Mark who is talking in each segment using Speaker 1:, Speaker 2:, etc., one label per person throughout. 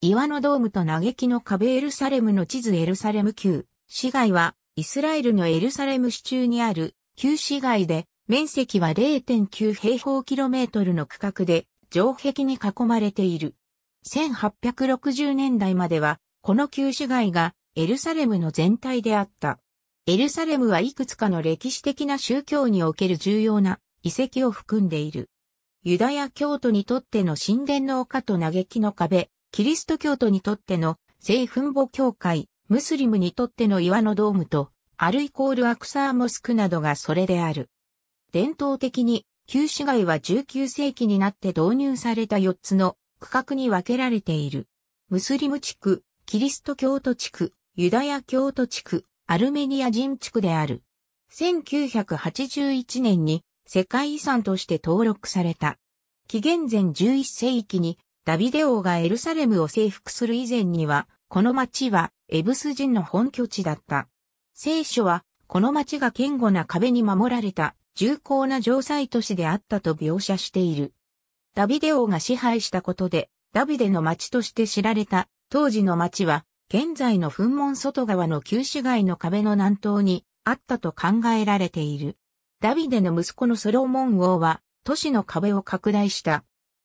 Speaker 1: 岩のドームと嘆きの壁エルサレムの地図エルサレム旧市街は、イスラエルのエルサレム市中にある旧市街で、面積は0.9平方キロメートルの区画で、城壁に囲まれている。1860年代までは、この旧市街がエルサレムの全体であった。エルサレムはいくつかの歴史的な宗教における重要な遺跡を含んでいる。ユダヤ教徒にとっての神殿の丘と嘆きの壁、キリスト教徒にとっての聖墳墓教会、ムスリムにとっての岩のドームと、アルイコールアクサーモスクなどがそれである。伝統的に、旧市街は19世紀になって導入された4つの区画に分けられている。ムスリム地区、キリスト教徒地区、ユダヤ教徒地区、アルメニア人地区である。1981年に世界遺産として登録された。紀元前11世紀にダビデ王がエルサレムを征服する以前には、この町はエブス人の本拠地だった。聖書は、この町が堅固な壁に守られた重厚な城塞都市であったと描写している。ダビデ王が支配したことで、ダビデの町として知られた当時の町は、現在の噴門外側の旧市街の壁の南東にあったと考えられている。ダビデの息子のソロモン王は、都市の壁を拡大した。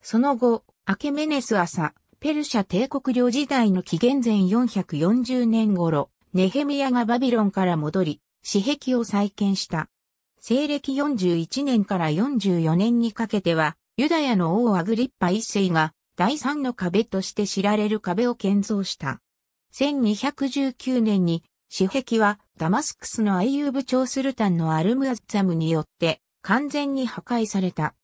Speaker 1: その後、アケメネス朝、ペルシャ帝国領時代の紀元前440年頃、ネヘミヤがバビロンから戻り、死壁を再建した。西暦41年から44年にかけては、ユダヤの王アグリッパ一世が、第三の壁として知られる壁を建造した。1219年に、死壁はダマスクスのアイユーブ朝スルタンのアルムアッザムによって完全に破壊された。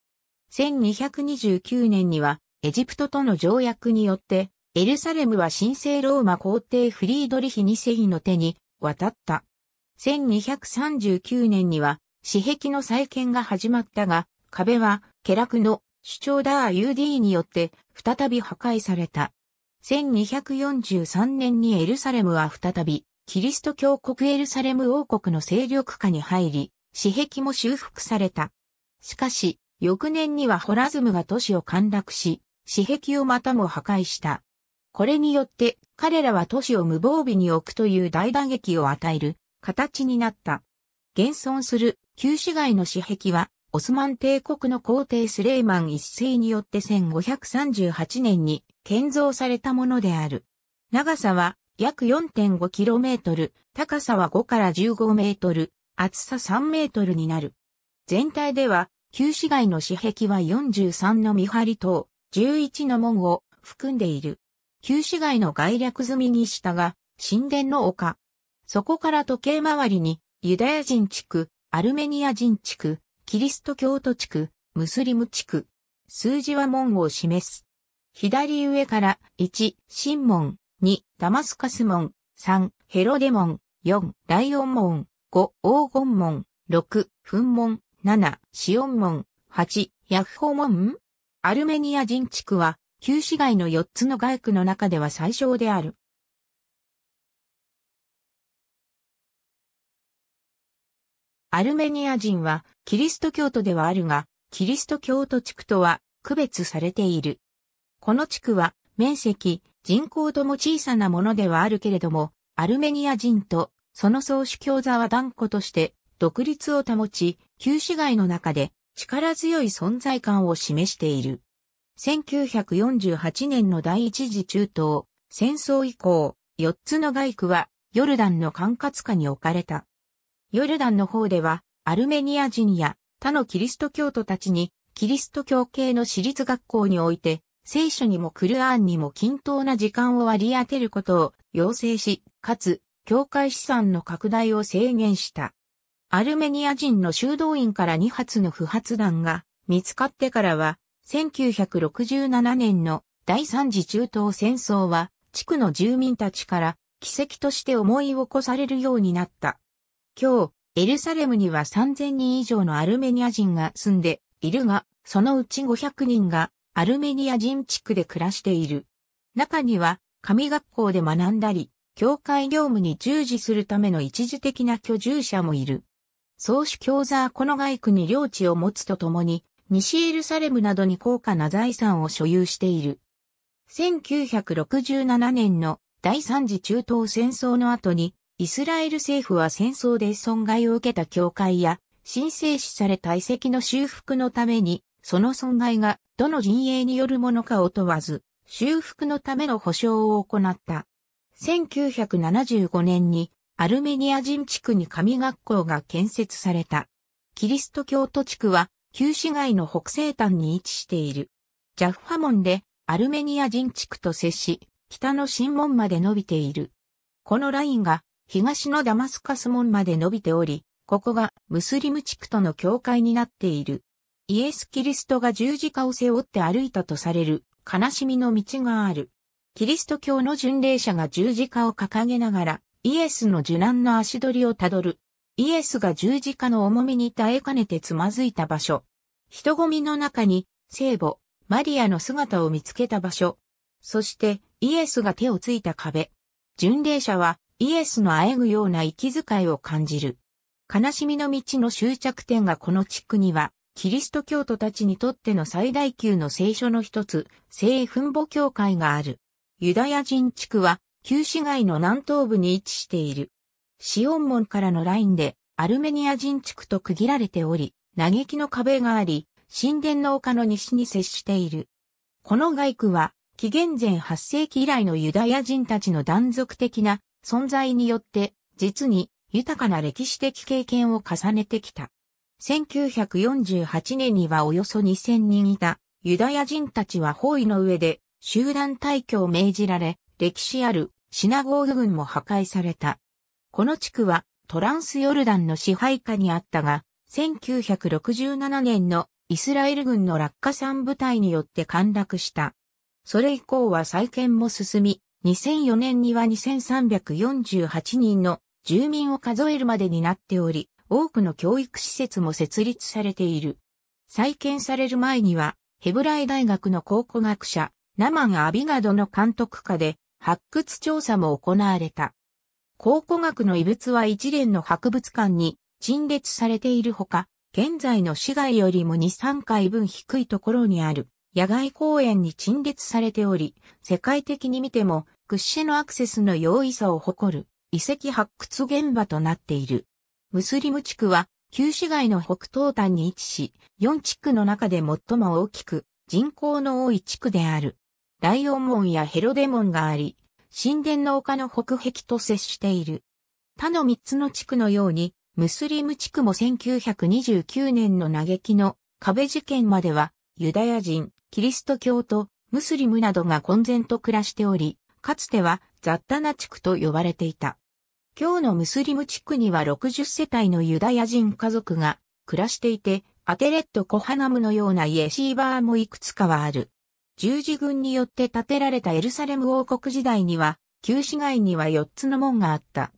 Speaker 1: 1229年にはエジプトとの条約によって、エルサレムは神聖ローマ皇帝フリードリヒ二世の手に渡った。1239年には、死壁の再建が始まったが、壁は、ケラクの主張ダー UD によって再び破壊された。1243年にエルサレムは再び、キリスト教国エルサレム王国の勢力下に入り、死壁も修復された。しかし、翌年にはホラズムが都市を陥落し、私壁をまたも破壊した。これによって彼らは都市を無防備に置くという大打撃を与える形になった。現存する旧市街の死壁はオスマン帝国の皇帝スレイマン一世によって1538年に建造されたものである。長さは約 4.5km、高さは5から15メートル、厚さ3メートルになる。全体では、旧市街の死壁は43の見張り等、11の門を含んでいる。旧市街の概略済みに従、神殿の丘。そこから時計回りに、ユダヤ人地区、アルメニア人地区、キリスト教徒地区、ムスリム地区。数字は門を示す。左上から、1、神門、2、ダマスカス門、3、ヘロデ門、4、ライオン門、5、黄金門、6、噴門、7、シオン門、8、ヤッホー門アルメニア人地区は、旧市街の4つの街区の中では最小である。アルメニア人は、キリスト教徒ではあるが、キリスト教徒地区とは区別されている。この地区は、面積、人口とも小さなものではあるけれども、アルメニア人とその宗主教座は断固として独立を保ち、旧市街の中で力強い存在感を示している。1948年の第一次中東戦争以降、4つの外区はヨルダンの管轄下に置かれた。ヨルダンの方ではアルメニア人や他のキリスト教徒たちにキリスト教系の私立学校において聖書にもクルアーンにも均等な時間を割り当てることを要請し、かつ教会資産の拡大を制限した。アルメニア人の修道院から2発の不発弾が見つかってからは、1967年の第三次中東戦争は、地区の住民たちから奇跡として思い起こされるようになった。今日、エルサレムには3000人以上のアルメニア人が住んでいるが、そのうち500人がアルメニア人地区で暮らしている。中には、神学校で学んだり、教会業務に従事するための一時的な居住者もいる。総主教座はこの外区に領地を持つとともに、西エルサレムなどに高価な財産を所有している。1967年の第三次中東戦争の後に、イスラエル政府は戦争で損害を受けた教会や、神聖視された遺跡の修復のために、その損害がどの陣営によるものかを問わず、修復のための保証を行った。1975年にアルメニア人地区に神学校が建設された。キリスト教徒地区は、旧市街の北西端に位置している。ジャッファ門でアルメニア人地区と接し、北の新門まで伸びている。このラインが東のダマスカス門まで伸びており、ここがムスリム地区との境界になっている。イエス・キリストが十字架を背負って歩いたとされる悲しみの道がある。キリスト教の巡礼者が十字架を掲げながらイエスの受難の足取りをたどる。イエスが十字架の重みに耐えかねてつまずいた場所。人混みの中に聖母、マリアの姿を見つけた場所。そしてイエスが手をついた壁。巡礼者はイエスのあえぐような息遣いを感じる。悲しみの道の終着点がこの地区には、キリスト教徒たちにとっての最大級の聖書の一つ、聖墳墓教会がある。ユダヤ人地区は旧市街の南東部に位置している。シオン門からのラインでアルメニア人地区と区切られており、嘆きの壁があり、神殿の丘の西に接している。この街区は、紀元前8世紀以来のユダヤ人たちの断続的な存在によって、実に豊かな歴史的経験を重ねてきた。1948年にはおよそ2000人いたユダヤ人たちは包囲の上で集団退去を命じられ、歴史あるシナゴーグ群も破壊された。この地区はトランスヨルダンの支配下にあったが、1967年のイスラエル軍の落下産部隊によって陥落した。それ以降は再建も進み、2004年には2348人の住民を数えるまでになっており、多くの教育施設も設立されている。再建される前には、ヘブライ大学の考古学者、ナマン・アビガドの監督下で、発掘調査も行われた。考古学の遺物は一連の博物館に陳列されているほか、現在の市街よりも2、3回分低いところにある野外公園に陳列されており、世界的に見ても屈指のアクセスの容易さを誇る遺跡発掘現場となっている。ムスリム地区は旧市街の北東端に位置し、4地区の中で最も大きく人口の多い地区である。ライオン門やヘロデ門があり、神殿の丘の北壁と接している。他の3つの地区のように、ムスリム地区も1929年の嘆きの壁事件までは、ユダヤ人、キリスト教とムスリムなどが混然と暮らしており、かつては雑多な地区と呼ばれていた。今日のムスリム地区には60世帯のユダヤ人家族が暮らしていて、アテレット・コハナムのようなイエシーバーもいくつかはある。十字軍によって建てられたエルサレム王国時代には、旧市街には4つの門があった。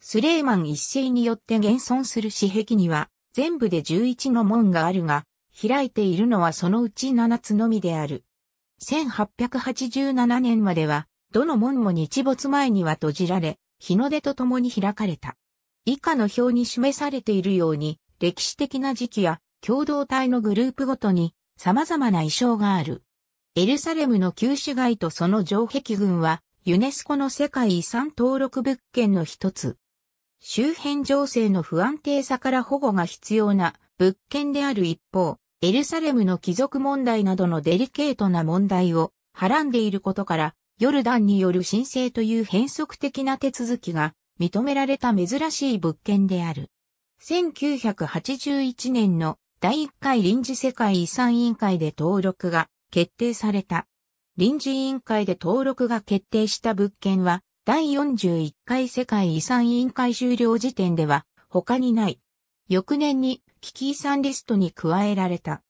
Speaker 1: スレイマン一世によって現存する私壁には、全部で11の門があるが、開いているのはそのうち7つのみである。1887年までは、どの門も日没前には閉じられ、日の出とともに開かれた。以下の表に示されているように、歴史的な時期や共同体のグループごとに様々な意匠がある。エルサレムの旧市街とその城壁群は、ユネスコの世界遺産登録物件の一つ。周辺情勢の不安定さから保護が必要な物件である一方、エルサレムの貴族問題などのデリケートな問題をはらんでいることから、ヨルダンによる申請という変則的な手続きが認められた珍しい物件である。1981年の第1回臨時世界遺産委員会で登録が決定された。臨時委員会で登録が決定した物件は、第41回世界遺産委員会終了時点では他にない。翌年に危機遺産リストに加えられた。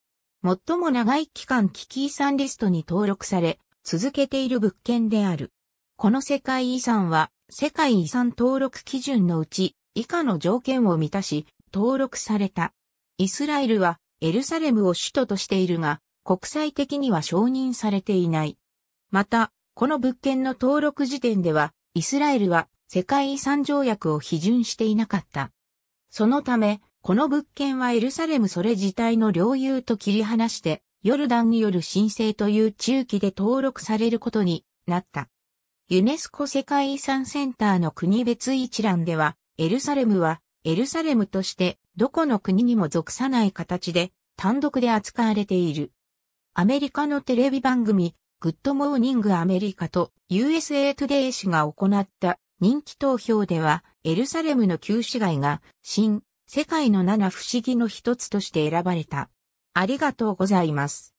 Speaker 1: 最も長い期間危機遺産リストに登録され、続けている物件である。この世界遺産は、世界遺産登録基準のうち、以下の条件を満たし、登録された。イスラエルは、エルサレムを首都としているが、国際的には承認されていない。また、この物件の登録時点では、イスラエルは世界遺産条約を批准していなかった。そのため、この物件はエルサレムそれ自体の領有と切り離して、ヨルダンによる申請という中期で登録されることになった。ユネスコ世界遺産センターの国別一覧では、エルサレムはエルサレムとしてどこの国にも属さない形で単独で扱われている。アメリカのテレビ番組、グッドモーニングアメリカと USA トゥデイ氏が行った人気投票では、エルサレムの旧市街が新世界の七不思議の一つとして選ばれた。ありがとうございます。